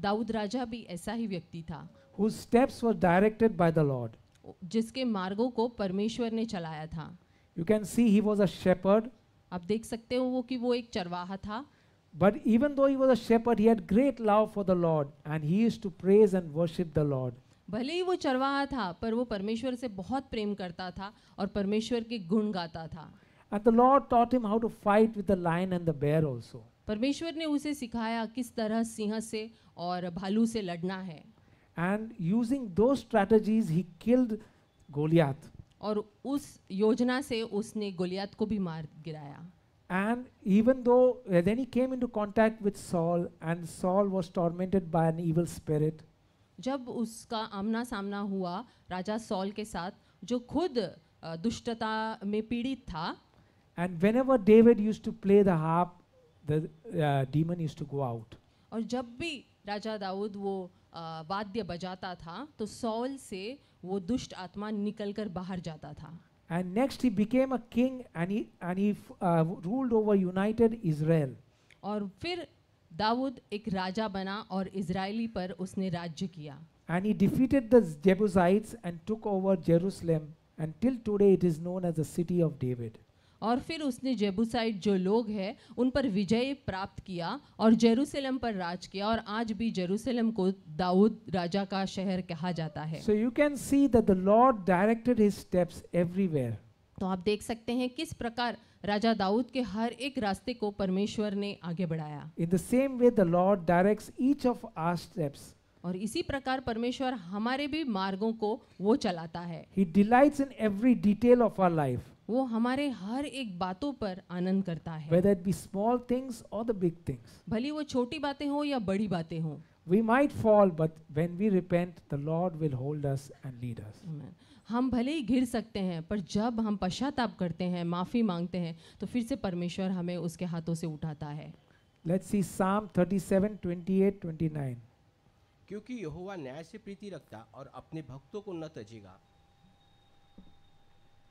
दाऊद राजा भी ऐसा ही व्यक्ति था whose steps were directed by the Lord. जिसके मार्गों को परमेश्वर ने चलाया था You can see he was a shepherd आप देख सकते हो वो कि वो एक चरवाहा था but even though he was a shepherd he had great love for the Lord and he used to praise and worship the Lord भले ही वो चरवाहा था पर वो परमेश्वर से बहुत प्रेम करता था और परमेश्वर के गुण गाता था and the Lord taught him how to fight with the lion and the bear also परमेश्वर ने उसे सिखाया किस तरह सिंह से और भालू से लड़ना है and using those strategies he killed Goliath और उस योजना से उसने गोलियत को भी मार गिराया And even though uh, then he came into contact with Saul, and Saul was tormented by an evil spirit. जब उसका आमना सामना हुआ राजा सॉल के साथ जो खुद दुष्टता में पीड़ित था And whenever David used to play the harp, the uh, demon used to go out. और जब भी राजा दाऊद वो वाद्य बजाता था तो सॉल से वो दुष्ट आत्मा निकल कर बाहर जाता था and next he became a king and he and he ruled over united Israel और फिर दाऊद एक राजा बना और इजरायली पर उसने राज्य किया and he defeated the Jebusites and took over Jerusalem and till today it is known as the city of David और फिर उसने जेबूसाइट जो लोग हैं उन पर विजय प्राप्त किया और जेरूसलम पर राज किया और आज भी जेरूसलम को दाऊद राजा का शहर कहा जाता है so you can see that the Lord directed his steps everywhere तो आप देख सकते हैं किस प्रकार राजा दाऊद के हर एक रास्ते को परमेश्वर ने आगे बढ़ाया in the same way the Lord directs each of our steps और इसी प्रकार परमेश्वर हमारे भी मार्गों को वो चलाता है he delights in every detail of our life वो हमारे हर एक बातों पर आनंद करता है whether it be small things or the big things भली वो छोटी बातें हो या बड़ी बातें हो we might fall but when we repent the lord will hold us and lead us Amen. हम भले ही गिर सकते हैं पर जब हम पश्चाताप करते हैं माफी मांगते हैं तो फिर से परमेश्वर हमें उसके हाथों से उठाता है लेट्स सी साम 37 28 29 क्योंकि यहोवा न्याय से प्रीति रखता और अपने भक्तों को न तजेगा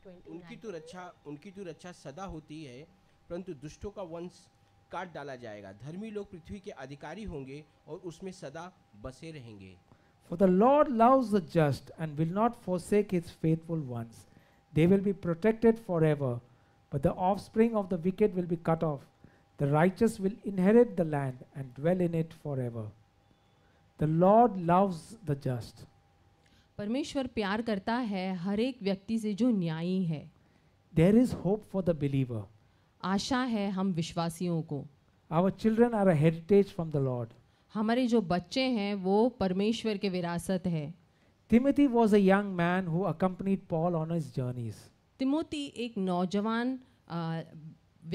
29 उनकी तो रक्षा उनकी तो रक्षा सदा होती है परंतु दुष्टों का वंश काट डाला जाएगा धर्मी लोग पृथ्वी के अधिकारी होंगे और उसमें सदा बसे रहेंगे For the Lord loves the just and will not forsake his faithful ones. They will be protected forever, but the offspring of the wicked will be cut off. The righteous will inherit the land and dwell in it forever. The Lord loves the just. परमेश्वर प्यार करता है हर एक व्यक्ति से जो न्यायी है there is hope for the believer आशा है हम विश्वासियों को our children are heritage from the Lord हमारे जो बच्चे हैं वो परमेश्वर के विरासत है Timothy was a young man who accompanied Paul on his journeys. तिमोती एक नौजवान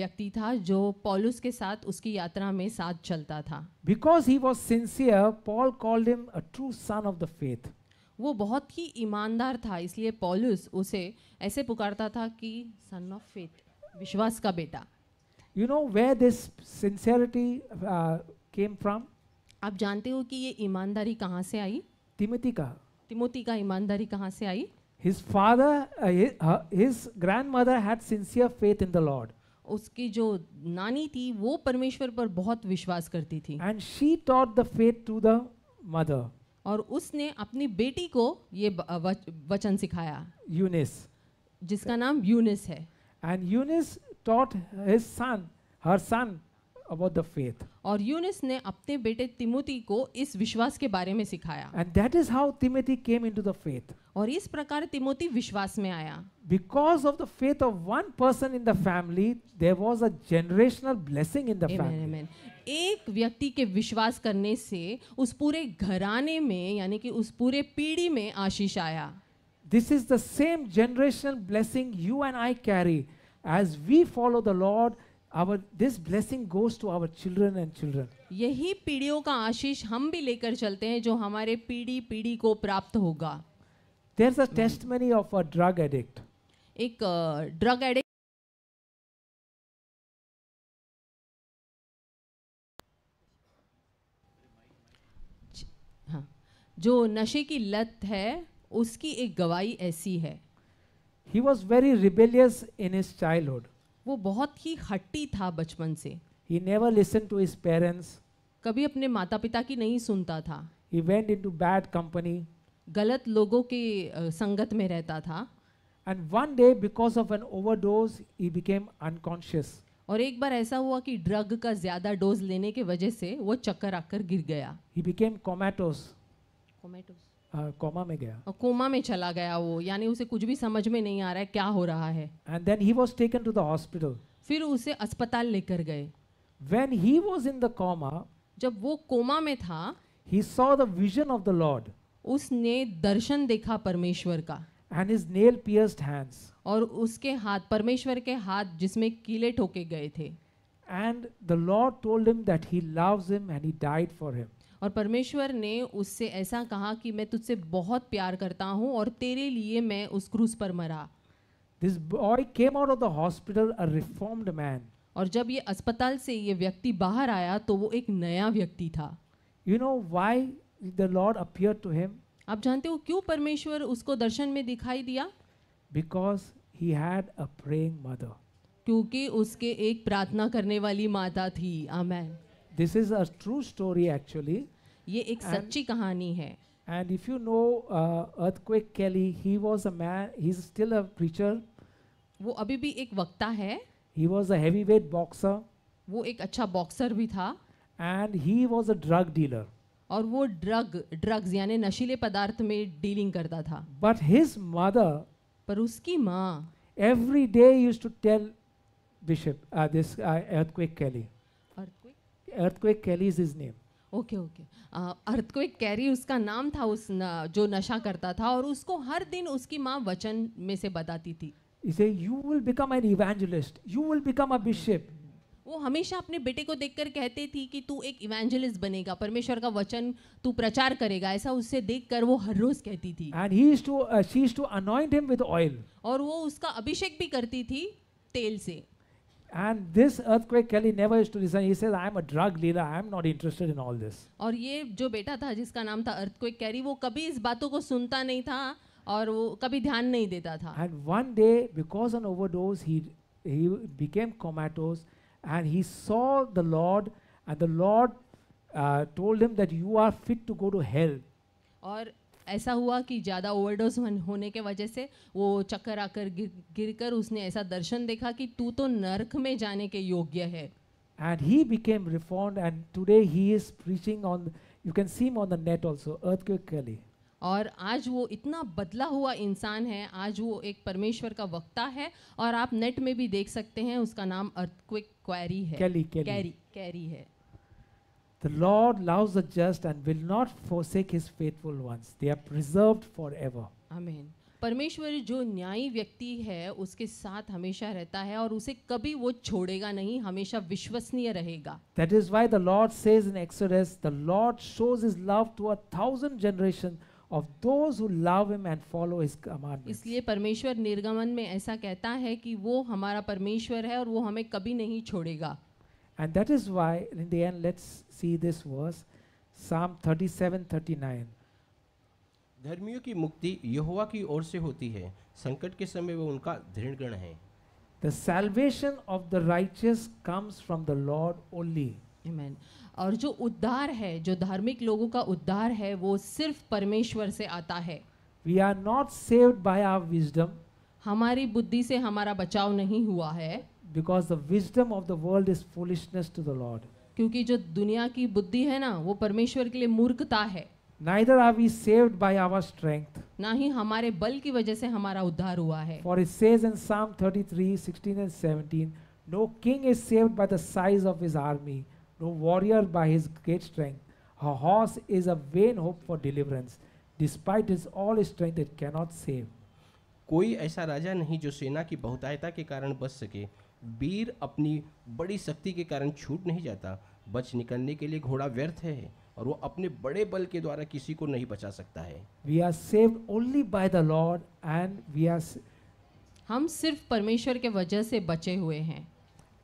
व्यक्ति था जो पॉलुस के साथ उसकी यात्रा में साथ चलता था because he was sincere Paul called him a true son of the faith वो बहुत ही ईमानदार था इसलिए पॉलुस उसे ऐसे पुकारता था कि सन ऑफ फेथ विश्वास का बेटा you know where this sincerity came from आप जानते हो कि ये ईमानदारी कहाँ से आई तिमोती का तिमोती का ईमानदारी कहाँ से आई his father uh, his, uh, his grandmother had sincere faith in the lord उसकी जो नानी थी वो परमेश्वर पर बहुत विश्वास करती थी and she taught the faith to the mother और उसने अपनी बेटी को ये वचन सिखाया यूनिस जिसका नाम यूनिस है and Eunice taught his son her son about the faith और यूनिस ने अपने बेटे तिमोथी को इस विश्वास के बारे में सिखाया and that is how Timothy came into faith और इस प्रकार तिमोथी विश्वास में आया because of the faith of one person in the family there was a generational blessing in the family एक व्यक्ति के विश्वास करने से उस पूरे घराने में यानी कि उस पूरे पीढ़ी में आशीष आया this is the same generational blessing you and I carry as we follow the Lord our this blessing goes to our children and children यही पीढ़ियों का आशीष हम भी लेकर चलते हैं जो हमारे पीढ़ी पीढ़ी को प्राप्त होगा there's a testimony of a drug addict एक ड्रग uh, एडिक्ट जो नशे की लत है उसकी एक गवाही ऐसी है he was very rebellious in his childhood वो बहुत ही हट्टी था बचपन से ही never listen to his parents कभी अपने माता पिता की नहीं सुनता था he went into bad company गलत लोगों के संगत में रहता था and one day because of an overdose he became unconscious और एक बार ऐसा हुआ कि ड्रग का ज्यादा डोज लेने के वजह से वो चक्कर आकर गिर गया ही बिकेम कोमेटोस कोमा में गया कोमा में चला गया वो यानी उसे कुछ भी समझ में नहीं आ रहा है क्या हो रहा है and then he was taken to the hospital फिर उसे अस्पताल लेकर गए when he was in the coma जब वो कोमा में था he saw the vision of the Lord उसने दर्शन देखा परमेश्वर का and his nail pierced hands और उसके हाथ परमेश्वर के हाथ जिसमें कीले ठोके गए थे and the Lord told him that he loves him and he died for him और परमेश्वर ने उससे ऐसा कहा कि मैं तुझसे बहुत प्यार करता हूँ और तेरे लिए मैं उस क्रूज पर मरा this boy came out of the hospital a reformed man और जब ये अस्पताल से ये व्यक्ति बाहर आया तो वो एक नया व्यक्ति था you know why the Lord appear to him आप जानते हो क्यों परमेश्वर उसको दर्शन में दिखाई दिया because he had a praying mother क्योंकि उसके एक प्रार्थना करने वाली माता थी आमेन this is a true story actually ye ek sachi kahani hai and if you know uh, earthquake kelly he was a man he's still a preacher wo abhi bhi ek vakta hai he was a heavyweight boxer wo ek acha boxer bhi tha and he was a drug dealer और वो drug drugs यानी नशीले पदार्थ में dealing करता था but his mother पर उसकी माँ every day use to tell Bishop this Earthquake Kelly Earthquake Kelly is his name okay okay Earthquake Carey उसका नाम था उस न, जो नशा करता था और उसको हर दिन उसकी माँ वचन में से बताती थी इसे you will become an evangelist you will become a bishop वो हमेशा अपने बेटे को देखकर कहते थी कि तू एक इवेंजलिस्ट बनेगा परमेश्वर का वचन तू प्रचार करेगा ऐसा उससे देखकर वो हर रोज कहती थी and he is to she is to anoint him with oil और वो उसका अभिषेक भी करती थी तेल से And this earthquake Kelly never used to listen. He says, I'm a drug dealer. I'm not interested in all this. और ये जो बेटा था जिसका नाम था earthquake Kelly, वो कभी इस बातों को सुनता नहीं था और वो कभी ध्यान नहीं देता था. And one day, because an overdose, he he became comatose, and he saw the Lord, and the Lord uh, told him that you are fit to go to hell. और ऐसा हुआ कि ज़्यादा ओवरडोज होने के वजह से वो चक्कर आकर गिर गिर कर उसने ऐसा दर्शन देखा कि तू तो नरक में जाने के योग्य है and he became reformed and today he is preaching on you can see him on the net also earthquake kelly और आज वो इतना बदला हुआ इंसान है आज वो एक परमेश्वर का वक्ता है और आप नेट में भी देख सकते हैं उसका नाम अर्थक्विक क्वेरी है कैली कैरी कैरी है The Lord loves the just and will not forsake his faithful ones. They are preserved forever. Amen. परमेश्वर जो न्यायी व्यक्ति है उसके साथ हमेशा रहता है और उसे कभी वो छोड़ेगा नहीं हमेशा विश्वसनीय रहेगा that is why the Lord says in Exodus the Lord shows his love to a thousand generation of those who love him and follow his commandments. इसलिए परमेश्वर निर्गमन में ऐसा कहता है कि वो हमारा परमेश्वर है और वो हमें कभी नहीं छोड़ेगा And that is why, in the end, let's see this verse, Psalm 37 39. धर्मियों की मुक्ति यहोवा की ओर से होती है संकट के समय वह उनका दृढ़गण है The salvation of the righteous comes from the Lord only. Amen. और जो उद्धार है जो धार्मिक लोगों का उद्धार है वो सिर्फ परमेश्वर से आता है We are not saved by our wisdom. हमारी बुद्धि से हमारा बचाव नहीं हुआ है because the wisdom of the world is foolishness to the Lord. क्योंकि जो दुनिया की बुद्धि है ना वो परमेश्वर के लिए मूर्खता है Neither are we saved by our strength. ना ही हमारे बल की वजह से हमारा उद्धार हुआ है For it says in Psalm 33, 16 and 17, no king is saved by the size of his army, no warrior by his great strength. A horse is a vain hope for deliverance. Despite his all his strength, it cannot save. कोई ऐसा राजा नहीं जो सेना की बहुतायता के कारण बच सके वीर अपनी बड़ी शक्ति के कारण छूट नहीं जाता बच निकलने के लिए घोड़ा व्यर्थ है और वो अपने बड़े बल के द्वारा किसी को नहीं बचा सकता है we are saved only by the Lord and we are हम सिर्फ परमेश्वर के वजह से बचे हुए हैं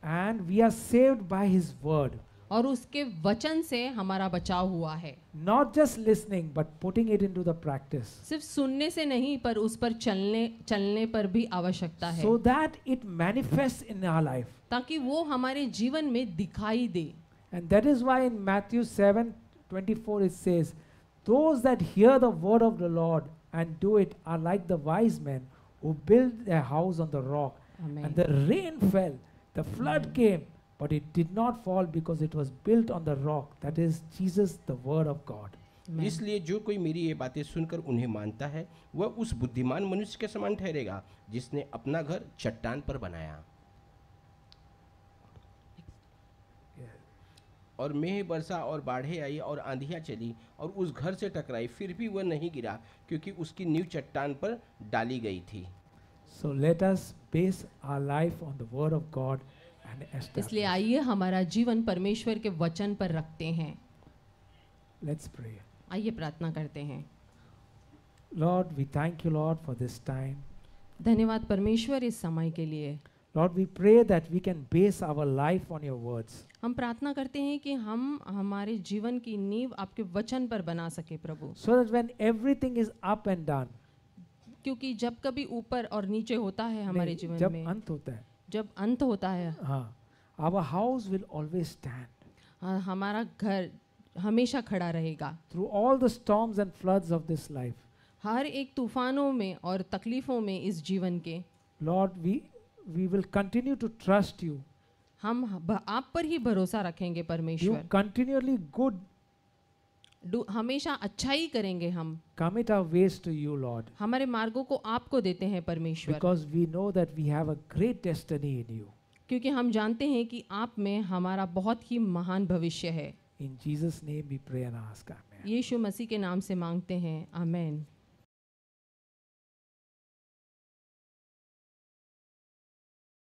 and we are saved by his word और उसके वचन से हमारा बचाव हुआ है not just listening but putting it into the practice सिर्फ सुनने से नहीं पर उस पर चलने चलने पर भी आवश्यकता है so that it manifest in our life ताकि वो हमारे जीवन में दिखाई दे and that is why in Matthew 7:24 it says those that hear the word of the Lord and do it are like the wise men who built their house on the rock Amen. and the rain fell the flood Amen. But it did not fall because it was built on the rock, that is Jesus, the Word of God. इसलिए जो कोई मेरी ये बातें सुनकर उन्हें मानता है वह उस बुद्धिमान मनुष्य के समान ठहरेगा जिसने अपना घर चट्टान पर बनाया और मेह बरसा और बाढ़े आई और आंधिया चली और उस घर से टकराई फिर भी वह नहीं गिरा क्योंकि उसकी नींव चट्टान पर डाली गई थी so let us base our life on the word of God इसलिए आइए हमारा जीवन परमेश्वर के वचन पर रखते हैं आइए प्रार्थना करते हैं Lord, we thank you, Lord, for this time. धन्यवाद परमेश्वर इस समय के लिए Lord, we pray that we can base our life on your words. हम प्रार्थना करते हैं कि हम हमारे जीवन की नींव आपके वचन पर बना सके प्रभु So that when everything is up and done. क्योंकि जब कभी ऊपर और नीचे होता है हमारे जीवन जब में जब अंत होता है जब अंत होता है हाँ our house will always stand हमारा घर हमेशा खड़ा रहेगा through all the storms and floods of this life हर एक तूफानों में और तकलीफों में इस जीवन के Lord we we will continue to trust you हम आप पर ही भरोसा रखेंगे परमेश्वर कंटिन्यूअली गुड हमेशा अच्छा ही करेंगे हम commit our ways to you Lord हमारे मार्गों को आपको देते हैं परमेश्वर because we know that we have a great destiny in you क्योंकि हम जानते हैं कि आप में हमारा बहुत ही महान भविष्य है in Jesus name we pray and ask यीशु मसीह के नाम से मांगते हैं आमेन